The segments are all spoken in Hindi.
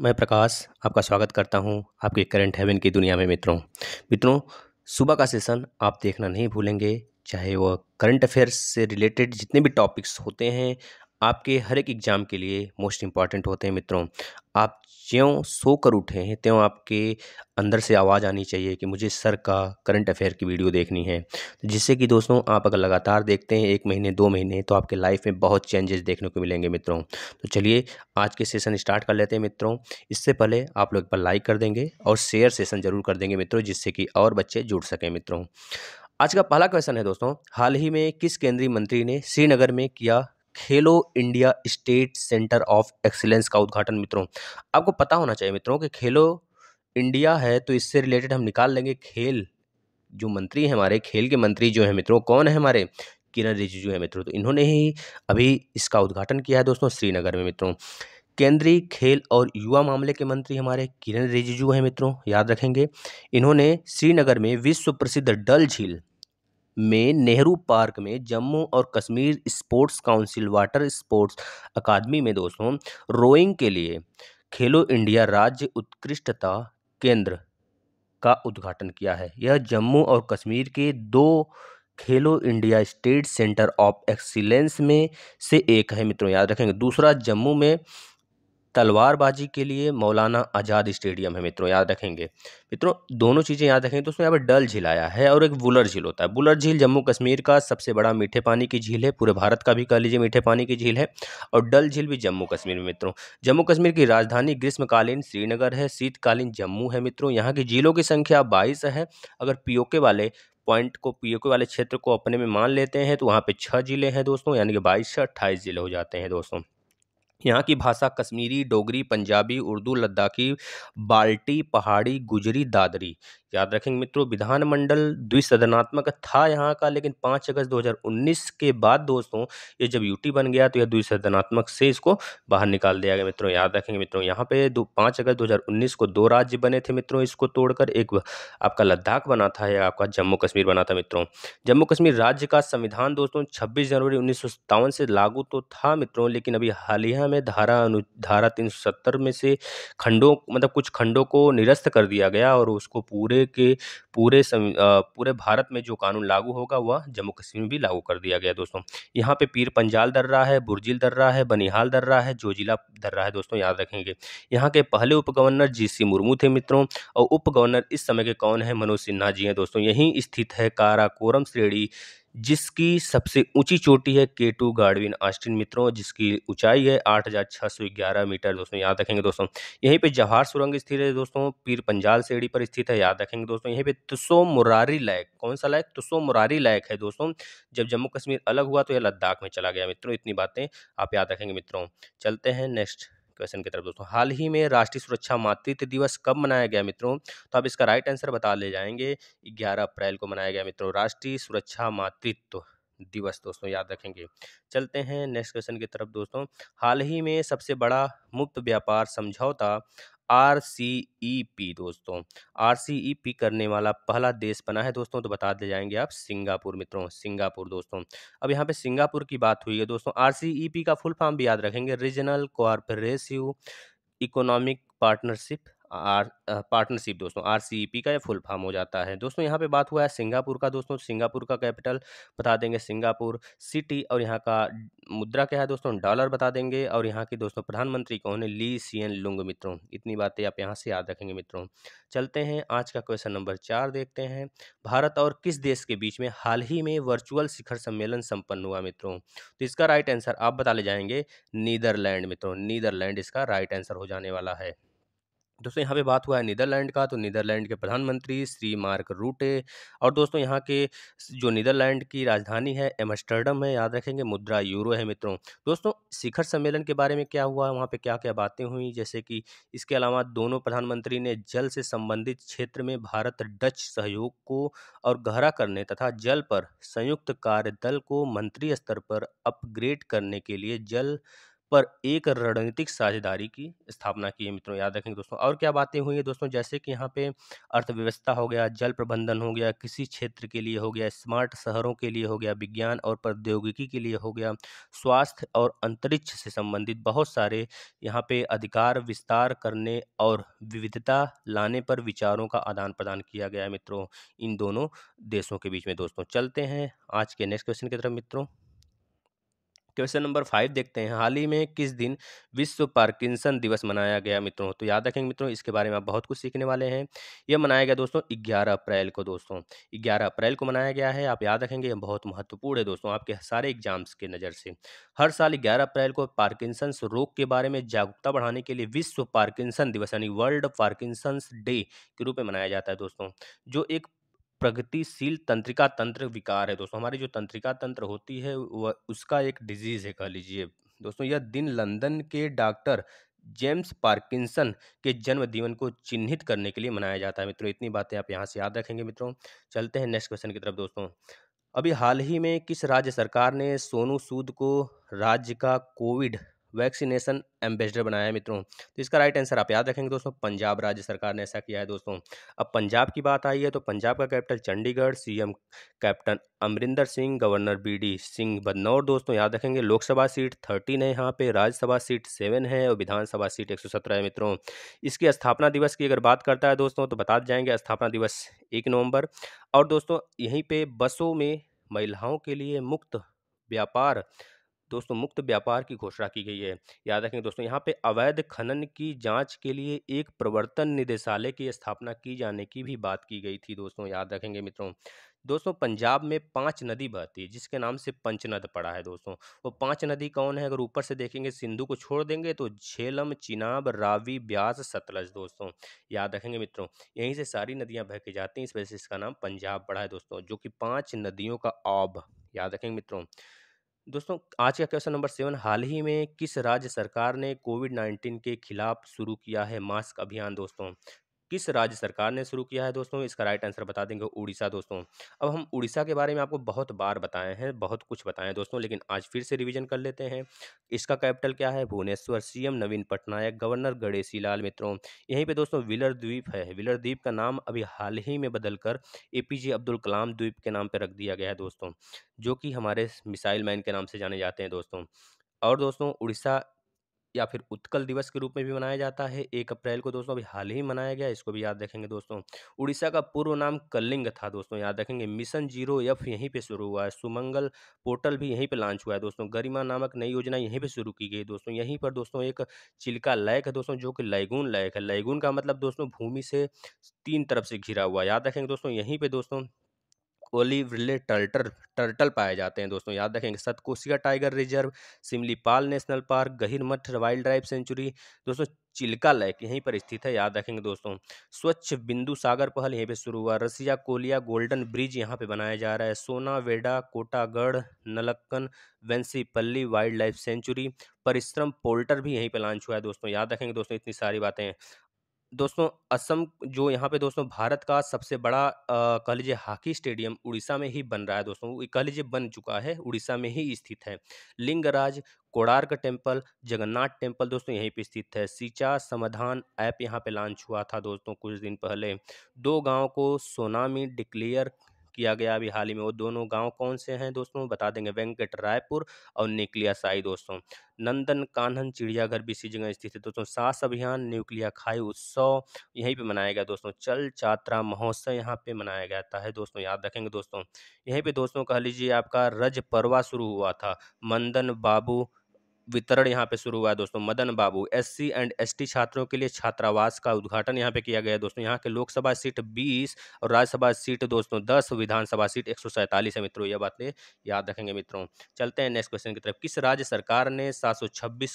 मैं प्रकाश आपका स्वागत करता हूं आपके करंट हेवन की दुनिया में मित्रों मित्रों सुबह का सेशन आप देखना नहीं भूलेंगे चाहे वह करंट अफेयर्स से रिलेटेड जितने भी टॉपिक्स होते हैं आपके हर एक एग्ज़ाम के लिए मोस्ट इम्पॉर्टेंट होते हैं मित्रों आप ज्यों सो कर उठे हैं त्यों आपके अंदर से आवाज़ आनी चाहिए कि मुझे सर का करंट अफेयर की वीडियो देखनी है जिससे कि दोस्तों आप अगर लगातार देखते हैं एक महीने दो महीने तो आपके लाइफ में बहुत चेंजेस देखने को मिलेंगे मित्रों तो चलिए आज के सेशन स्टार्ट कर लेते हैं मित्रों इससे पहले आप लोग एक बार लाइक कर देंगे और शेयर सेशन ज़रूर कर देंगे मित्रों जिससे कि और बच्चे जुड़ सकें मित्रों आज का पहला क्वेश्चन है दोस्तों हाल ही में किस केंद्रीय मंत्री ने श्रीनगर में किया Khelo India state centre of excellence का उद्घाटन मित्रों आपको पता होना चाहिए मित्रों कि खेलो इंडिया है तो इससे रिलेटेड हम निकाल लेंगे खेल जो मंत्री हैं हमारे खेल के मंत्री जो हैं मित्रों कौन है हमारे किरण रिजिजू है मित्रों तो इन्होंने ही अभी इसका उद्घाटन किया है दोस्तों श्रीनगर में मित्रों केंद्रीय खेल और युवा मामले के मंत्री हमारे किरण रिजिजू हैं मित्रों याद रखेंगे इन्होंने श्रीनगर में विश्व प्रसिद्ध डल झील में नेहरू पार्क में जम्मू और Kashmir sports council water sports academy में दोस्तों रोइंग के लिए खेलो इंडिया राज्य उत्कृष्टता केंद्र का उद्घाटन किया है यह जम्मू और कश्मीर के दो Khelo India state centre of excellence में से एक है मित्रों याद रखेंगे दूसरा जम्मू में तलवारबाजी के लिए मौलाना आज़ाद स्टेडियम है मित्रों याद रखेंगे मित्रों दोनों चीज़ें याद रखेंगे तो उसमें यहाँ पर डल झील आया है और एक बुलर झील होता है बुलर झील जम्मू कश्मीर का सबसे बड़ा मीठे पानी की झील है पूरे भारत का भी कह लीजिए मीठे पानी की झील है और डल झील भी जम्मू कश्मीर में मित्रों जम्मू कश्मीर की राजधानी ग्रीष्मकालीन श्रीनगर है शीतकालीन जम्मू है मित्रों यहाँ की झीलों की संख्या बाईस है अगर पीओके वाले पॉइंट को पीओके वाले क्षेत्र को अपने में मान लेते हैं तो वहाँ पर छः जिले हैं दोस्तों यानी कि बाईस से अट्ठाईस जिले हो जाते हैं दोस्तों यहाँ की भाषा कश्मीरी डोगरी पंजाबी उर्दू लद्दाखी बाल्टी पहाड़ी गुजरी दादरी याद रखेंगे मित्रों विधानमंडल द्विसदनात्मक था यहाँ का लेकिन पाँच अगस्त 2019 के बाद दोस्तों ये जब यूटी बन गया तो यह द्विसदनात्मक से इसको बाहर निकाल दिया गया मित्रों याद रखेंगे मित्रों यहाँ पे दो पाँच अगस्त 2019 को दो राज्य बने थे मित्रों इसको तोड़कर एक आपका लद्दाख बना था या आपका जम्मू कश्मीर बना था मित्रों जम्मू कश्मीर राज्य का संविधान दोस्तों छब्बीस जनवरी उन्नीस से लागू तो था मित्रों लेकिन अभी हाल ही योजना में धारा अनु धारा तीन में से खंडों मतलब कुछ खंडों को निरस्त कर दिया गया और उसको पूरे के पूरे सम, आ, पूरे भारत में जो कानून लागू होगा वह जम्मू कश्मीर में भी लागू कर दिया गया दोस्तों यहाँ पे पीर पंजाल दर्रा है बुरजिल दर्रा है बनिहाल दर्रा है जोजिला दर्रा है दोस्तों याद रखेंगे यहाँ के पहले उप गवर्नर जी मुर्मू थे मित्रों और उप गवर्नर इस समय के कौन है मनोज सिन्हा जी हैं दोस्तों यहीं स्थित है काराकोरम श्रेणी जिसकी सबसे ऊंची चोटी है के टू गार्डविन आस्टिन मित्रों जिसकी ऊंचाई है आठ हज़ार छः सौ ग्यारह मीटर दोस्तों याद रखेंगे दोस्तों यहीं पे जवाहर सुरंग स्थित है दोस्तों पीर पंजाल सेड़ी पर स्थित है याद रखेंगे दोस्तों यहीं पे तुसो मुरारी लैक कौन सा लैक तुसो मुरारी लैक है दोस्तों जब जम्मू कश्मीर अलग हुआ तो यह लद्दाख में चला गया मित्रों इतनी बातें आप याद रखेंगे मित्रों चलते हैं नेक्स्ट क्वेश्चन की तरफ दोस्तों हाल ही में राष्ट्रीय सुरक्षा मातृत्व दिवस कब मनाया गया मित्रों तो आप इसका राइट आंसर बता ले जाएंगे ग्यारह अप्रैल को मनाया गया मित्रों राष्ट्रीय सुरक्षा मातृत्व दिवस दोस्तों याद रखेंगे चलते हैं नेक्स्ट क्वेश्चन की तरफ दोस्तों हाल ही में सबसे बड़ा मुक्त व्यापार समझौता आर सी ई पी दोस्तों आर सी ई पी करने वाला पहला देश बना है दोस्तों तो बता दे जाएंगे आप सिंगापुर मित्रों सिंगापुर दोस्तों अब यहाँ पे सिंगापुर की बात हुई है दोस्तों आर सी ई पी का फुल फॉर्म भी याद रखेंगे regional comprehensive economic partnership R partnership दोस्तों आर का ये फुल फॉर्म हो जाता है दोस्तों यहाँ पे बात हुआ है सिंगापुर का दोस्तों सिंगापुर का कैपिटल बता देंगे सिंगापुर सिटी और यहाँ का मुद्रा क्या है दोस्तों डॉलर बता देंगे और यहाँ के दोस्तों प्रधानमंत्री कौन है ली एन लुंग मित्रों इतनी बातें आप यहाँ से याद रखेंगे मित्रों चलते हैं आज का क्वेश्चन नंबर चार देखते हैं भारत और किस देश के बीच में हाल ही में वर्चुअल शिखर सम्मेलन संपन्न हुआ मित्रों तो इसका राइट आंसर आप बता ले जाएंगे नीदरलैंड मित्रों नीदरलैंड इसका राइट आंसर हो जाने वाला है दोस्तों यहाँ पे बात हुआ है नीदरलैंड का तो नीदरलैंड के प्रधानमंत्री श्री मार्क रूटे और दोस्तों यहाँ के जो नीदरलैंड की राजधानी है एमस्टर्डम है याद रखेंगे मुद्रा यूरो है मित्रों दोस्तों शिखर सम्मेलन के बारे में क्या हुआ वहाँ पे क्या क्या बातें हुई जैसे कि इसके अलावा दोनों प्रधानमंत्री ने जल से संबंधित क्षेत्र में भारत डच सहयोग को और गहरा करने तथा जल पर संयुक्त कार्य दल को मंत्री स्तर पर अपग्रेड करने के लिए जल पर एक रणनीतिक साझेदारी की स्थापना की है मित्रों याद रखेंगे दोस्तों और क्या बातें हुई हैं दोस्तों जैसे कि यहाँ पे अर्थव्यवस्था हो गया जल प्रबंधन हो गया किसी क्षेत्र के लिए हो गया स्मार्ट शहरों के लिए हो गया विज्ञान और प्रौद्योगिकी के लिए हो गया स्वास्थ्य और अंतरिक्ष से संबंधित बहुत सारे यहाँ पे अधिकार विस्तार करने और विविधता लाने पर विचारों का आदान प्रदान किया गया मित्रों इन दोनों देशों के बीच में दोस्तों चलते हैं आज के नेक्स्ट क्वेश्चन की तरफ मित्रों क्वेश्चन नंबर फाइव देखते हैं हाल ही में किस दिन विश्व पार्किंसन दिवस मनाया गया मित्रों तो याद रखेंगे मित्रों इसके बारे में आप बहुत कुछ सीखने वाले हैं यह मनाया गया दोस्तों ग्यारह अप्रैल को दोस्तों ग्यारह अप्रैल को मनाया गया है आप याद रखेंगे यह बहुत महत्वपूर्ण है दोस्तों आपके सारे एग्जाम्स के नज़र से हर साल ग्यारह अप्रैल को पार्किंसंस रोग के बारे में जागरूकता बढ़ाने के लिए विश्व पार्किंसन दिवस यानी वर्ल्ड पार्किंसंस डे के रूप में मनाया जाता है दोस्तों जो एक प्रगतिशील तंत्रिका तंत्र विकार है दोस्तों हमारी जो तंत्रिका तंत्र होती है वह उसका एक डिजीज़ है कह लीजिए दोस्तों यह दिन लंदन के डॉक्टर जेम्स पार्किंसन के जन्म को चिन्हित करने के लिए मनाया जाता है मित्रों इतनी बातें आप यहाँ से याद रखेंगे मित्रों चलते हैं नेक्स्ट क्वेश्चन की तरफ दोस्तों अभी हाल ही में किस राज्य सरकार ने सोनू सूद को राज्य का कोविड वैक्सीनेशन एम्बेसडर बनाया है मित्रों तो इसका राइट आंसर आप याद रखेंगे दोस्तों पंजाब राज्य सरकार ने ऐसा किया है दोस्तों अब पंजाब की बात आई है तो पंजाब का captain Chandigarh CM captain Amarinder Singh governor B D Singh Badnore दोस्तों याद रखेंगे लोकसभा सीट थर्टीन है यहाँ पे राज्यसभा सीट सेवन है और विधानसभा सीट एक सौ सत्रह है मित्रों इसकी स्थापना दिवस की अगर बात करता है दोस्तों तो बता जाएंगे स्थापना दिवस एक नवंबर और दोस्तों यहीं पे बसों में महिलाओं के लिए मुक्त व्यापार दोस्तों मुक्त व्यापार की घोषणा की गई है याद रखेंगे दोस्तों यहाँ पे अवैध खनन की जांच के लिए एक प्रवर्तन निदेशालय की स्थापना की जाने की भी बात की गई थी दोस्तों याद रखेंगे मित्रों दोस्तों पंजाब में पांच नदी बहती है जिसके नाम से पंचनद पड़ा है दोस्तों वो पांच नदी कौन है अगर ऊपर से देखेंगे सिंधु को छोड़ देंगे तो झेलम चिनाब रावी ब्यास सतलज दोस्तों याद रखेंगे मित्रों यहीं से सारी नदियां बह के जाती हैं इस वजह से इसका नाम पंजाब पड़ा है दोस्तों जो कि पाँच नदियों का आब याद रखेंगे मित्रों दोस्तों आज का क्वेश्चन नंबर सेवन हाल ही में किस राज्य सरकार ने कोविड नाइन्टीन के खिलाफ शुरू किया है मास्क अभियान दोस्तों किस राज्य सरकार ने शुरू किया है दोस्तों इसका राइट आंसर बता देंगे उड़ीसा दोस्तों अब हम उड़ीसा के बारे में आपको बहुत बार बताए हैं बहुत कुछ बताएं दोस्तों लेकिन आज फिर से रिविजन कर लेते हैं इसका कैपिटल क्या है भुवनेश्वर सीएम नवीन पटनायक गवर्नर गणेशी लाल मित्रों यहीं पर दोस्तों विलर द्वीप है विलर द्वीप का नाम अभी हाल ही में बदलकर ए अब्दुल कलाम द्वीप के नाम पर रख दिया गया है दोस्तों जो कि हमारे मिसाइल मैन के नाम से जाने जाते हैं दोस्तों और दोस्तों उड़ीसा या फिर उत्कल दिवस के रूप में भी मनाया जाता है एक अप्रैल को दोस्तों अभी हाल ही मनाया गया इसको भी याद रखेंगे दोस्तों उड़ीसा का पूर्व नाम कलिंग था दोस्तों याद रखेंगे मिशन जीरो एफ यहीं पर शुरू हुआ है सुमंगल पोर्टल भी यहीं पर लॉन्च हुआ है दोस्तों गरिमा नामक नई योजना यहीं पर शुरू की गई दोस्तों यहीं पर दोस्तों एक चिल्का लैक है दोस्तों जो कि लैगून लैक है लैगून का मतलब दोस्तों भूमि से तीन तरफ से घिरा हुआ याद रखेंगे दोस्तों यहीं पर दोस्तों विले टर्टल टर्टल पाए जाते हैं दोस्तों याद रखेंगे Satkosia tiger reserve Simlipal national park Gahirmatha wild life sanctuary दोस्तों चिल्का लेक यहीं पर स्थित है याद रखेंगे दोस्तों स्वच्छ बिंदु सागर पहल यहीं पे शुरू हुआ रसिया कोलिया गोल्डन ब्रिज यहाँ पे बनाया जा रहा है सोना वेडा कोटागढ़ नलक्कन वेंसीपल्ली वाइल्ड लाइफ सेंचुरी परिश्रम पोल्टर भी यहीं पे लॉन्च हुआ है दोस्तों याद रखेंगे दोस्तों इतनी सारी बातें दोस्तों असम जो यहाँ पे दोस्तों भारत का सबसे बड़ा कह लीजिए हॉकी स्टेडियम उड़ीसा में ही बन रहा है दोस्तों कह लीजिए बन चुका है उड़ीसा में ही स्थित है लिंगराज कोडार्क टेम्पल जगन्नाथ टेम्पल दोस्तों यहीं पे स्थित है सिंचा समाधान ऐप यहाँ पे लॉन्च हुआ था दोस्तों कुछ दिन पहले दो गांव को सोनामी डिक्लेयर किया गया अभी हाल ही में वो दोनों गाँव कौन से हैं दोस्तों बता देंगे वेंकट रायपुर और निकलिया साई दोस्तों नंदन कानन चिड़ियाघर भी इसी जगह स्थित है दोस्तों सास अभियान न्यूक्लिया खाई उत्सव यहीं पे मनाया गया दोस्तों चल चात्रा महोत्सव यहाँ पे मनाया जाता है दोस्तों याद रखेंगे दोस्तों यहीं पे दोस्तों कह लीजिए आपका रज परवा शुरू हुआ था मंदन बाबू वितरण यहाँ पे शुरू हुआ है दोस्तों Madan Babu SC and ST छात्रों के लिए छात्रावास का उद्घाटन यहाँ पे किया गया है दोस्तों यहाँ के लोकसभा सीट 20 और राज्यसभा सीट दोस्तों 10 विधानसभा सीट एक है मित्रों यह बातें याद रखेंगे मित्रों चलते हैं नेक्स्ट क्वेश्चन की तरफ किस राज्य सरकार ने सात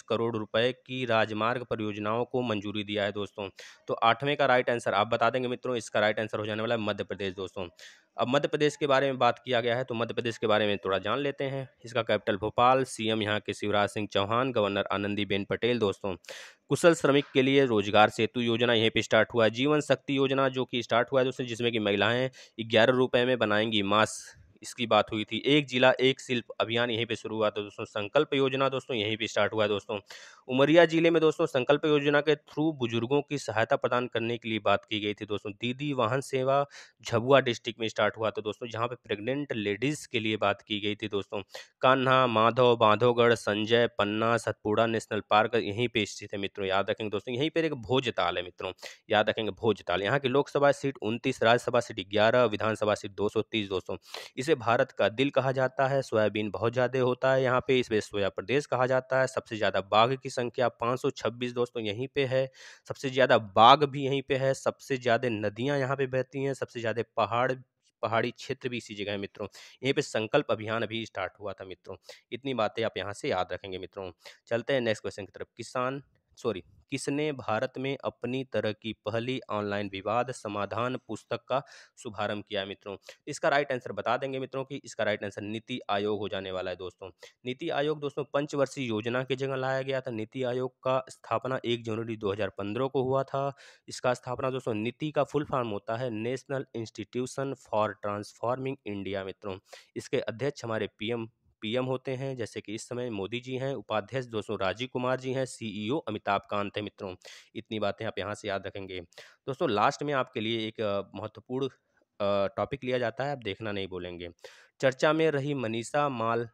करोड़ रुपए की राजमार्ग परियोजनाओं को मंजूरी दिया है दोस्तों तो आठवें का राइट आंसर आप बता देंगे मित्रों इसका राइट आंसर हो जाने वाला है मध्य प्रदेश दोस्तों अब मध्य प्रदेश के बारे में बात किया गया है तो मध्य प्रदेश के बारे में थोड़ा जान लेते हैं इसका कैपिटल भोपाल सीएम यहाँ के शिवराज सिंह चौहान चौहान गवर्नर आनंदीबेन पटेल दोस्तों कुशल श्रमिक के लिए रोजगार सेतु योजना यहीं पे स्टार्ट हुआ है जीवन शक्ति योजना जो कि स्टार्ट हुआ है दोस्तों जिसमें कि महिलाएं ग्यारह रुपये में बनाएंगी मास्क इसकी बात हुई थी एक जिला एक शिल्प अभियान यहीं पे शुरू हुआ था दोस्तों संकल्प योजना दोस्तों यहीं पे स्टार्ट हुआ है दोस्तों उमरिया जिले में दोस्तों संकल्प योजना के थ्रू बुजुर्गों की सहायता प्रदान करने के लिए बात की गई थी दोस्तों दीदी वाहन सेवा झबुआ डिस्ट्रिक्ट में स्टार्ट हुआ था दोस्तों जहाँ पे प्रेगनेंट लेडीज़ के लिए बात की गई थी दोस्तों कान्हा माधव बांधवगढ़ संजय पन्ना सतपुड़ा नेशनल पार्क यहीं पर स्थित है मित्रों याद रखेंगे दोस्तों यहीं पर एक भोजताल है मित्रों याद रखेंगे भोजताल यहाँ की लोकसभा सीट उनतीस राज्यसभा सीट ग्यारह विधानसभा सीट दो दोस्तों इसे इसे भारत का दिल कहा जाता है सोयाबीन बहुत ज़्यादा होता है यहाँ पे इसमें सोया प्रदेश कहा जाता है सबसे ज़्यादा बाघ की संख्या 526 दोस्तों यहीं पे है सबसे ज़्यादा बाघ भी यहीं पे है सबसे ज़्यादा नदियाँ यहाँ पे बहती हैं सबसे ज़्यादा पहाड़ पहाड़ी क्षेत्र भी इसी जगह है मित्रों यहीं पे संकल्प अभियान अभी स्टार्ट हुआ था मित्रों इतनी बातें आप यहाँ से याद रखेंगे मित्रों चलते हैं नेक्स्ट क्वेश्चन की तरफ किसान सॉरी किसने भारत में अपनी तरह की पहली ऑनलाइन विवाद समाधान पुस्तक का शुभारंभ किया मित्रों इसका राइट आंसर बता देंगे मित्रों कि इसका राइट आंसर नीति आयोग हो जाने वाला है दोस्तों नीति आयोग दोस्तों पंचवर्षीय योजना की जगह लाया गया था नीति आयोग का स्थापना एक जनवरी 2015 को हुआ था इसका स्थापना दोस्तों नीति का फुल फॉर्म होता है national institution for transforming India मित्रों इसके अध्यक्ष हमारे पी पीएम होते हैं जैसे कि इस समय मोदी जी हैं उपाध्यक्ष दोस्तों राजीव कुमार जी हैं सीईओ अमिताभ कांत हैं मित्रों इतनी बातें आप यहाँ से याद रखेंगे दोस्तों लास्ट में आपके लिए एक महत्वपूर्ण टॉपिक लिया जाता है आप देखना नहीं बोलेंगे चर्चा में रही मनीषा माल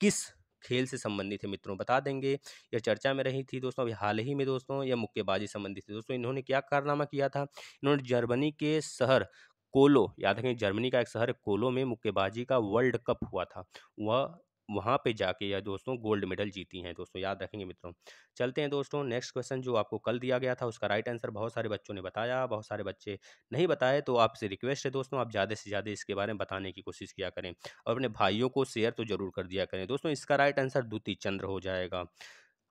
किस खेल से संबंधित है मित्रों बता देंगे यह चर्चा में रही थी दोस्तों अभी हाल ही में दोस्तों यह मुक्केबाजी संबंधित थी दोस्तों इन्होंने क्या कारनामा किया था इन्होंने जर्मनी के शहर कोलो याद रखें जर्मनी का एक शहर कोलो में मुक्केबाजी का वर्ल्ड कप हुआ था वह वहाँ पे जाके या दोस्तों गोल्ड मेडल जीती हैं दोस्तों याद रखेंगे मित्रों चलते हैं दोस्तों नेक्स्ट क्वेश्चन जो आपको कल दिया गया था उसका राइट आंसर बहुत सारे बच्चों ने बताया बहुत सारे बच्चे नहीं बताए तो आपसे रिक्वेस्ट है दोस्तों आप ज़्यादा से ज़्यादा इसके बारे में बताने की कोशिश किया करें और अपने भाइयों को शेयर तो जरूर कर दिया करें दोस्तों इसका राइट आंसर द्वितीय चंद्र हो जाएगा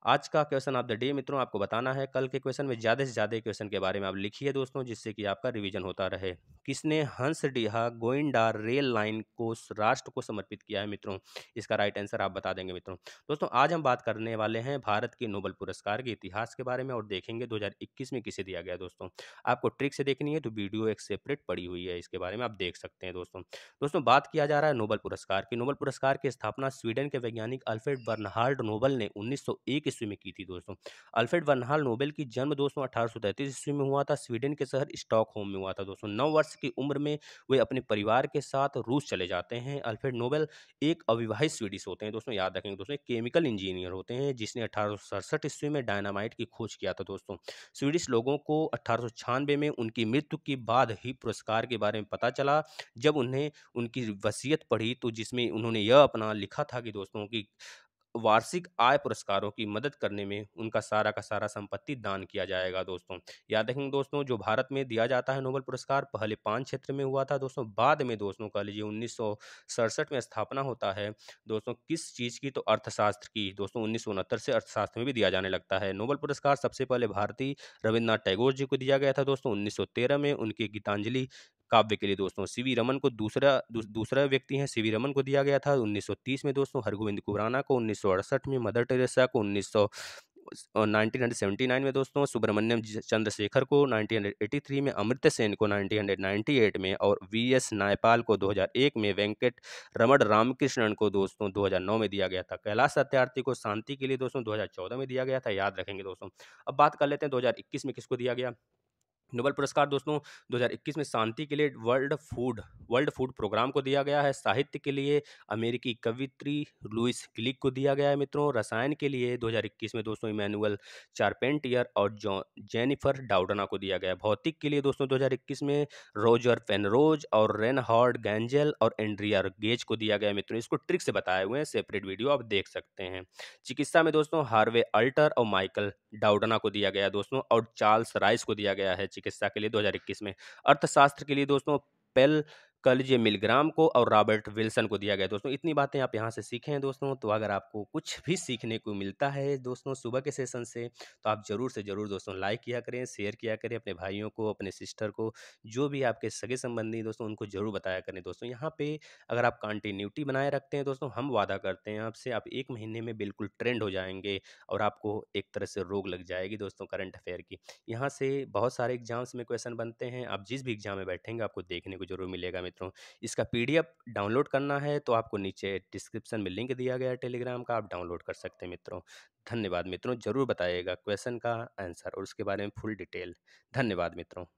आज का क्वेश्चन ऑफ द डे मित्रों आपको बताना है कल के क्वेश्चन में ज़्यादा से ज़्यादा क्वेश्चन के बारे में आप लिखिए दोस्तों जिससे कि आपका रिवीजन होता रहे किसने हंसडीहा गोइंडा रेल लाइन को राष्ट्र को समर्पित किया है मित्रों इसका राइट आंसर आप बता देंगे मित्रों दोस्तों आज हम बात करने वाले हैं भारत के नोबल पुरस्कार के इतिहास के बारे में और देखेंगे दो में किसे दिया गया दोस्तों आपको ट्रिक से देखनी है तो वीडियो एक सेपरेट पड़ी हुई है इसके बारे में आप देख सकते हैं दोस्तों दोस्तों बात किया जा रहा है नोबल पुरस्कार की नोबल पुरस्कार की स्थापना स्वीडन के वैज्ञानिक अल्फ्रेड बर्नहार्ड नोबल ने उन्नीस ईस्वी में की थी दोस्तों अल्फ्रेड वनहाल नोबेल की जन्म दोस्तों अठारह ईस्वी में हुआ था स्वीडन के शहर स्टॉकहोम में हुआ था दोस्तों नौ वर्ष की उम्र में वे अपने परिवार के साथ रूस चले जाते हैं अल्फ्रेड नोबेल एक अविवाहित स्वीडिश होते हैं दोस्तों याद रखेंगे दोस्तों केमिकल इंजीनियर होते हैं जिसने अठारह ईस्वी में डायनामाइट की खोज किया था दोस्तों स्वीडिश लोगों को अठारह में उनकी मृत्यु के बाद ही पुरस्कार के बारे में पता चला जब उन्हें उनकी वसीयत पढ़ी तो जिसमें उन्होंने यह अपना लिखा था कि दोस्तों कि वार्षिक आय पुरस्कारों की मदद करने में उनका सारा का सारा संपत्ति दान किया जाएगा दोस्तों याद रखेंगे दोस्तों जो भारत में दिया जाता है नोबल पुरस्कार पहले पांच क्षेत्र में हुआ था दोस्तों बाद में दोस्तों कह लीजिए उन्नीस में स्थापना होता है दोस्तों किस चीज़ की तो अर्थशास्त्र की दोस्तों उन्नीस से अर्थशास्त्र में भी दिया जाने लगता है नोबल पुरस्कार सबसे पहले भारतीय रविन्द्रनाथ टैगोर जी को दिया गया था दोस्तों उन्नीस में उनकी गीतांजलि काव्य के लिए दोस्तों सीवी रमन को दूसरा दू, दूसरा व्यक्ति है सीवी रमन को दिया गया था 1930 में दोस्तों हरगोविंद खुराना को उन्नीस में मदर टेरेसा को उन्नीस नाइनटीन में दोस्तों सुब्रमण्यम चंद्रशेखर को 1983 में अमृत सेन को 1998 में और वी एस नायपाल को 2001 में वेंकट रमण रामकृष्णन को दोस्तों 2009 में दिया गया था कैलाश सत्यार्थी को शांति के लिए दोस्तों 2014 में दिया गया था याद रखेंगे दोस्तों अब बात कर लेते हैं 2021 में किसको दिया गया नोबल पुरस्कार दोस्तों 2021 में शांति के लिए world food world food programme को दिया गया है साहित्य के लिए अमेरिकी कवित्री लुइस क्लिक को दिया गया है मित्रों रसायन के लिए 2021 में दोस्तों इमैनुअल चारपेंटियर और जॉ जेनिफर डाउडना को दिया गया भौतिक के लिए दोस्तों 2021 में रोजर पेनरोज और रेनहार्ड गैंजल और एंड्रियर गेज को दिया गया मित्रों इसको ट्रिक से बताए हुए हैं सेपरेट वीडियो आप देख सकते हैं चिकित्सा में दोस्तों हार्वे अल्टर और माइकल डाउडना को दिया गया दोस्तों और चार्ल्स राइस को दिया गया है चिकित्सा के लिए दो में अर्थशास्त्र के लिए दोस्तों पेल कल जे मिलग्राम को और रॉबर्ट विल्सन को दिया गया दोस्तों इतनी बातें आप यहाँ से सीखें दोस्तों तो अगर आपको कुछ भी सीखने को मिलता है दोस्तों सुबह के सेशन से तो आप ज़रूर से ज़रूर दोस्तों लाइक किया करें शेयर किया करें अपने भाइयों को अपने सिस्टर को जो भी आपके सगे संबंधी दोस्तों उनको ज़रूर बताया करें दोस्तों यहाँ पे अगर आप कंटिन्यूटी बनाए रखते हैं दोस्तों हम वादा करते हैं आपसे आप एक महीने में बिल्कुल ट्रेंड हो जाएंगे और आपको एक तरह से रोग लग जाएगी दोस्तों करंट अफेयर की यहाँ से बहुत सारे एग्जाम्स में क्वेश्चन बनते हैं आप जिस भी एग्जाम में बैठेंगे आपको देखने को जरूर मिलेगा मित्रों इसका पीडीएफ डाउनलोड करना है तो आपको नीचे डिस्क्रिप्शन में लिंक दिया गया है टेलीग्राम का आप डाउनलोड कर सकते हैं मित्रों धन्यवाद मित्रों ज़रूर बताइएगा क्वेश्चन का आंसर और उसके बारे में फुल डिटेल धन्यवाद मित्रों